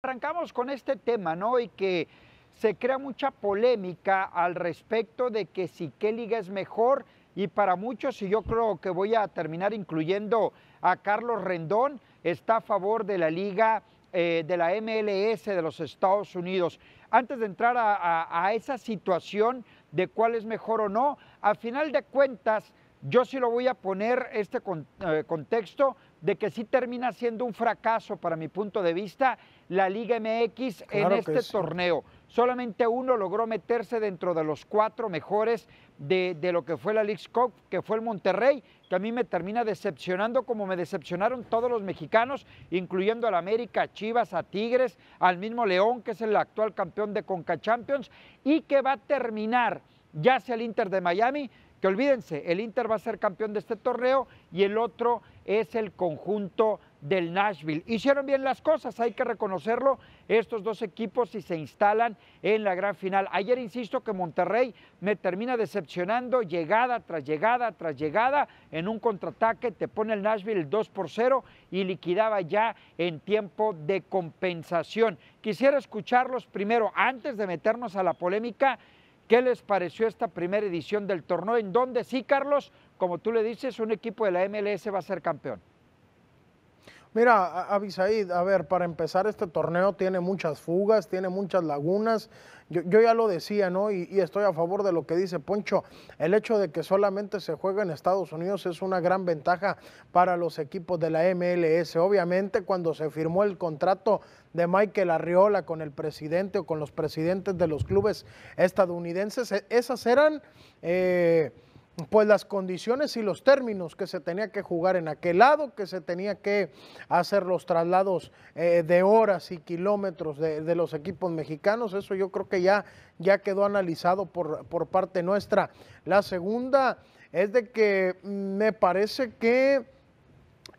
Arrancamos con este tema, ¿no? Y que se crea mucha polémica al respecto de que si qué liga es mejor y para muchos, y yo creo que voy a terminar incluyendo a Carlos Rendón, está a favor de la liga eh, de la MLS de los Estados Unidos. Antes de entrar a, a esa situación de cuál es mejor o no, a final de cuentas, yo sí lo voy a poner este eh, contexto de que sí termina siendo un fracaso para mi punto de vista la Liga MX en este torneo. Solamente uno logró meterse dentro de los cuatro mejores de, lo que fue la League Cup, que fue el Monterrey, que a mí me termina decepcionando como me decepcionaron todos los mexicanos, incluyendo al América, a Chivas, a Tigres, al mismo León, que es el actual campeón de Conca Champions, y que va a terminar ya sea el Inter de Miami, que olvídense, el Inter va a ser campeón de este torneo y el otro es el conjunto del Nashville. Hicieron bien las cosas, hay que reconocerlo, estos dos equipos y se instalan en la gran final. Ayer insisto que Monterrey me termina decepcionando, llegada tras llegada tras llegada, en un contraataque te pone el Nashville 2 por 0 y liquidaba ya en tiempo de compensación. Quisiera escucharlos primero, antes de meternos a la polémica, ¿Qué les pareció esta primera edición del torneo? En donde sí, Carlos, como tú le dices, un equipo de la MLS va a ser campeón. Mira, Abisaid, a ver, para empezar este torneo tiene muchas fugas, tiene muchas lagunas. Yo, ya lo decía, ¿no? Y, estoy a favor de lo que dice Poncho. El hecho de que solamente se juega en Estados Unidos es una gran ventaja para los equipos de la MLS. Obviamente, cuando se firmó el contrato de Michael Arriola con el presidente o con los presidentes de los clubes estadounidenses, e, esas eran... Eh, pues las condiciones y los términos que se tenía que jugar en aquel lado, que se tenía que hacer los traslados eh, de horas y kilómetros de, los equipos mexicanos, eso yo creo que ya, ya quedó analizado por, parte nuestra. La segunda es de que me parece que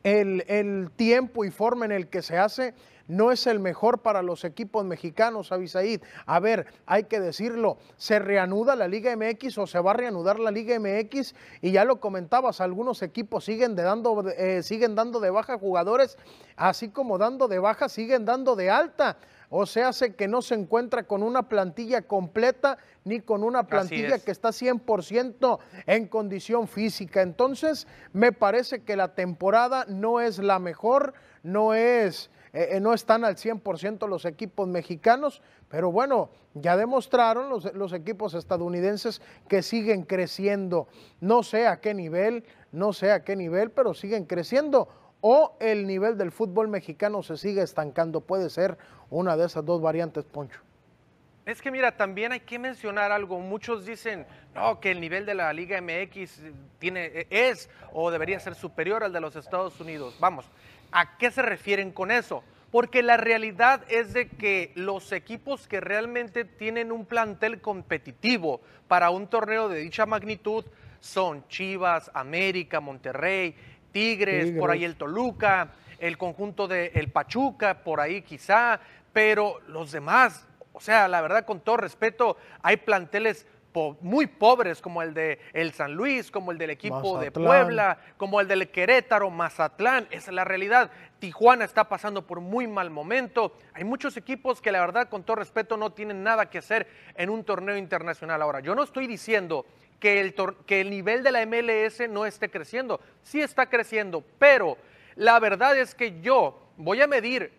el tiempo y forma en el que se hace no es el mejor para los equipos mexicanos, Avisaid. A ver, hay que decirlo, ¿se reanuda la Liga MX o se va a reanudar la Liga MX? Y ya lo comentabas, algunos equipos siguen, de dando, eh, siguen dando de baja jugadores, así como dando de baja, siguen dando de alta. O se hace que no se encuentra con una plantilla completa ni con una plantilla que está 100% en condición física. Entonces, me parece que la temporada no es la mejor, no es eh, eh, no están al 100% los equipos mexicanos, pero bueno, ya demostraron los, los equipos estadounidenses que siguen creciendo. No sé a qué nivel, no sé a qué nivel, pero siguen creciendo o el nivel del fútbol mexicano se sigue estancando. Puede ser una de esas dos variantes, Poncho. Es que mira, también hay que mencionar algo. Muchos dicen, no, que el nivel de la Liga MX tiene, e, es o debería ser superior al de los Estados Unidos. Vamos, ¿a qué se refieren con eso? Porque la realidad es de que los equipos que realmente tienen un plantel competitivo para un torneo de dicha magnitud son Chivas, América, Monterrey, Tigres, por ahí el Toluca, el conjunto del Pachuca, por ahí quizá, pero los demás, o sea, la verdad, con todo respeto, hay planteles muy pobres como el de el San Luis, como el del equipo de Puebla, como el del Querétaro, Mazatlán. Esa es la realidad. Tijuana está pasando por muy mal momento. Hay muchos equipos que la verdad, con todo respeto, no tienen nada que hacer en un torneo internacional. Ahora, yo no estoy diciendo que el, que el nivel de la MLS no esté creciendo. Sí está creciendo, pero la verdad es que yo voy a medir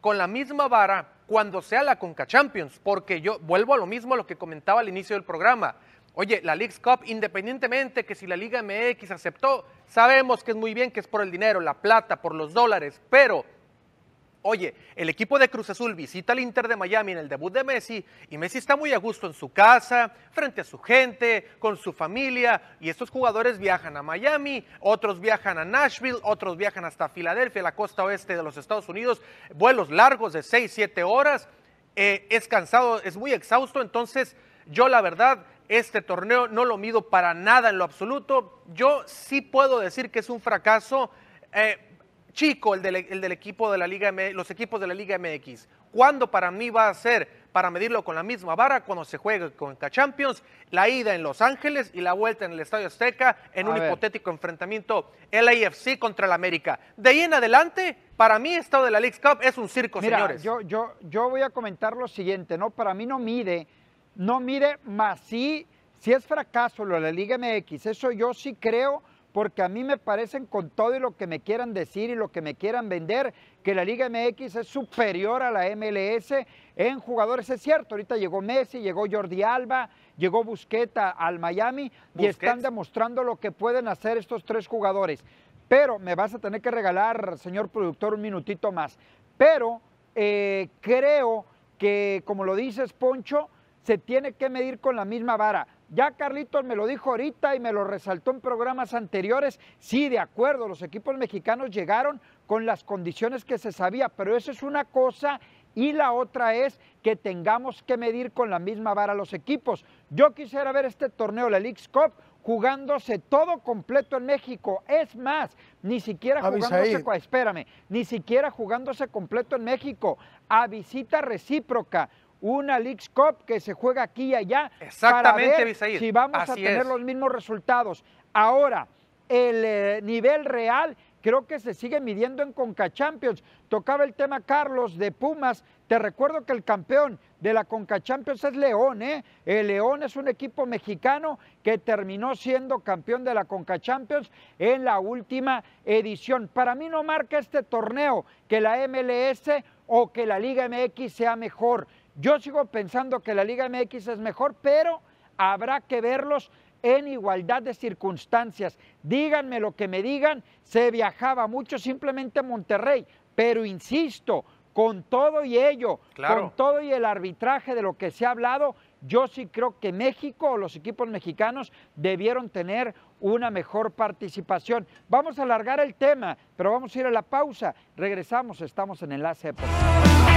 con la misma vara cuando sea la Conca Champions, porque yo vuelvo a lo mismo a lo que comentaba al inicio del programa. Oye, la League's Cup, independientemente que si la Liga MX aceptó, sabemos que es muy bien que es por el dinero, la plata, por los dólares, pero Oye, el equipo de Cruz Azul visita al Inter de Miami en el debut de Messi y Messi está muy a gusto en su casa, frente a su gente, con su familia y estos jugadores viajan a Miami, otros viajan a Nashville, otros viajan hasta Filadelfia, la costa oeste de los Estados Unidos, vuelos largos de 6, 7 horas, eh, es cansado, es muy exhausto, entonces yo la verdad este torneo no lo mido para nada en lo absoluto. Yo sí puedo decir que es un fracaso. Eh, chico el del, equipo de la Liga M los equipos de la Liga MX. ¿Cuándo para mí va a ser para medirlo con la misma vara cuando se juegue con Champions, la ida en Los Ángeles y la vuelta en el Estadio Azteca en un hipotético enfrentamiento LAFC contra el América? De ahí en adelante, para mí estado de la League Cup es un circo, señores. Yo, yo, yo voy a comentar lo siguiente, ¿no? Para mí no mide, no mide más si es fracaso lo de la Liga MX, eso yo sí creo porque a mí me parecen con todo y lo que me quieran decir y lo que me quieran vender, que la Liga MX es superior a la MLS en jugadores. Es cierto, ahorita llegó Messi, llegó Jordi Alba, llegó Busqueta al Miami y están demostrando lo que pueden hacer estos tres jugadores. Pero me vas a tener que regalar, señor productor, un minutito más. Pero eh, creo que, como lo dices, Poncho, se tiene que medir con la misma vara. Ya Carlitos me lo dijo ahorita y me lo resaltó en programas anteriores. Sí, de acuerdo, los equipos mexicanos llegaron con las condiciones que se sabía, pero eso es una cosa y la otra es que tengamos que medir con la misma vara los equipos. Yo quisiera ver este torneo, la Lix Cup, jugándose todo completo en México. Es más, ni siquiera jugándose, espérame, ni siquiera jugándose completo en México, a visita recíproca una League Cup que se juega aquí y allá. Exactamente, Si vamos a tener los mismos resultados. Ahora, el eh, nivel real creo que se sigue midiendo en CONCACHAMPIONS. Champions. Tocaba el tema Carlos de Pumas. Te recuerdo que el campeón de la CONCACHAMPIONS Champions es León, ¿eh? El León es un equipo mexicano que terminó siendo campeón de la Conca Champions en la última edición. Para mí no marca este torneo que la MLS o que la Liga MX sea mejor. Yo sigo pensando que la Liga MX es mejor, pero habrá que verlos en igualdad de circunstancias. Díganme lo que me digan, se viajaba mucho simplemente a Monterrey, pero insisto, con todo y ello, con todo y el arbitraje de lo que se ha hablado, yo sí creo que México o los equipos mexicanos debieron tener una mejor participación. Vamos a alargar el tema, pero vamos a ir a la pausa. Regresamos, estamos en Enlace Deportivo.